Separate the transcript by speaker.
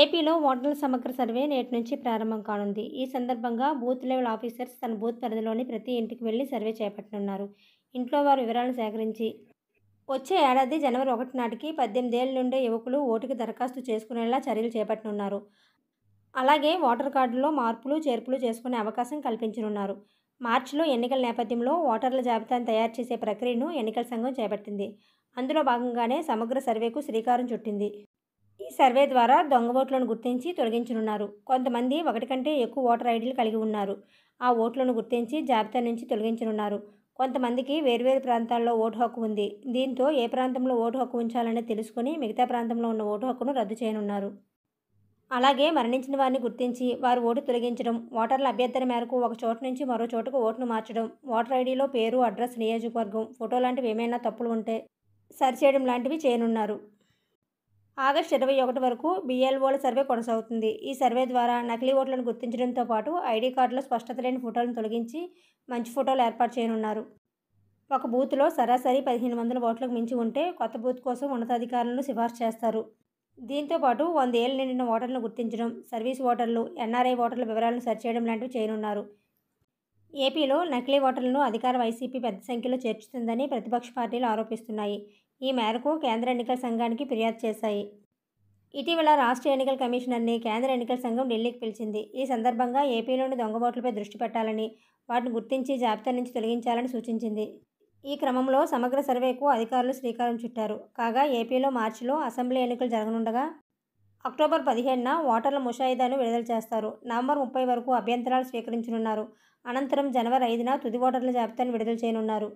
Speaker 1: ఏపీలో ఓటర్ల సమగ్ర సర్వే నేటి నుంచి ప్రారంభం కానుంది ఈ సందర్భంగా బూత్ లెవెల్ ఆఫీసర్స్ తన బూత్ పరిధిలోని ప్రతి ఇంటికి వెళ్ళి సర్వే చేపట్టనున్నారు ఇంట్లో వారు వివరాలను సేకరించి వచ్చే ఏడాది జనవరి ఒకటి నాటికి పద్దెనిమిదేళ్ల నుండే యువకులు ఓటుకు దరఖాస్తు చేసుకునేలా చర్యలు చేపట్టనున్నారు అలాగే ఓటర్ కార్డులో మార్పులు చేర్పులు చేసుకునే అవకాశం కల్పించనున్నారు మార్చిలో ఎన్నికల నేపథ్యంలో ఓటర్ల జాబితాను తయారు చేసే ప్రక్రియను ఎన్నికల సంఘం చేపట్టింది అందులో భాగంగానే సమగ్ర సర్వేకు శ్రీకారం చుట్టింది ఈ సర్వే ద్వారా దొంగ ఓట్లను గుర్తించి తొలగించనున్నారు కొంతమంది ఒకటి కంటే ఎక్కువ ఓటర్ ఐడీలు కలిగి ఉన్నారు ఆ ఓట్లను గుర్తించి జాబితా నుంచి తొలగించనున్నారు కొంతమందికి వేర్వేరు ప్రాంతాల్లో ఓటు హక్కు ఉంది దీంతో ఏ ప్రాంతంలో ఓటు హక్కు ఉంచాలని తెలుసుకుని మిగతా ప్రాంతంలో ఉన్న ఓటు హక్కును రద్దు చేయనున్నారు అలాగే మరణించిన వారిని గుర్తించి వారు ఓటు తొలగించడం ఓటర్ల అభ్యర్థన మేరకు ఒక చోటు నుంచి మరో చోటుకు ఓటును మార్చడం ఓటర్ ఐడీలో పేరు అడ్రస్ నియోజకవర్గం ఫోటో లాంటివి ఏమైనా తప్పులు ఉంటే సరి చేయడం లాంటివి చేయనున్నారు ఆగస్టు ఇరవై ఒకటి వరకు బీఎల్ఓల సర్వే కొనసాగుతుంది ఈ సర్వే ద్వారా నకిలీ ఓట్లను గుర్తించడంతో పాటు ఐడీ కార్డులో స్పష్టత లేని ఫోటోలను తొలగించి మంచి ఫోటోలు ఏర్పాటు చేయనున్నారు ఒక బూత్లో సరాసరి పదిహేను వందల ఓట్లకు మించి ఉంటే కొత్త బూత్ కోసం ఉన్నతాధికారులను సిఫార్సు చేస్తారు దీంతోపాటు ఏళ్ళు నిండిన ఓటర్లను గుర్తించడం సర్వీస్ ఓటర్లు ఎన్ఆర్ఐ ఓటర్ల వివరాలను చేయడం లాంటివి చేయనున్నారు ఏపీలో నకిలీ ఓటర్లను అధికార వైసీపీ పెద్ద సంఖ్యలో చేర్చుతుందని ప్రతిపక్ష పార్టీలు ఆరోపిస్తున్నాయి ఈ మేరకు కేంద్ర ఎన్నికల సంఘానికి ఫిర్యాదు చేశాయి ఇటీవల రాష్ట్ర ఎన్నికల కమిషనర్ని కేంద్ర ఎన్నికల సంఘం ఢిల్లీకి పిలిచింది ఈ సందర్భంగా ఏపీలోని దొంగ ఓట్లపై దృష్టి పెట్టాలని వాటిని గుర్తించి జాబితా నుంచి తొలగించాలని సూచించింది ఈ క్రమంలో సమగ్ర సర్వేకు అధికారులు శ్రీకారం చుట్టారు కాగా ఏపీలో మార్చిలో అసెంబ్లీ ఎన్నికలు జరగనుండగా అక్టోబర్ పదిహేనున ఓటర్ల ముషాయిదాను విడుదల చేస్తారు నవంబర్ ముప్పై వరకు అభ్యంతరాలు స్వీకరించనున్నారు అనంతరం జనవరి ఐదున తుది ఓటర్ల జాబితాను విడుదల చేయనున్నారు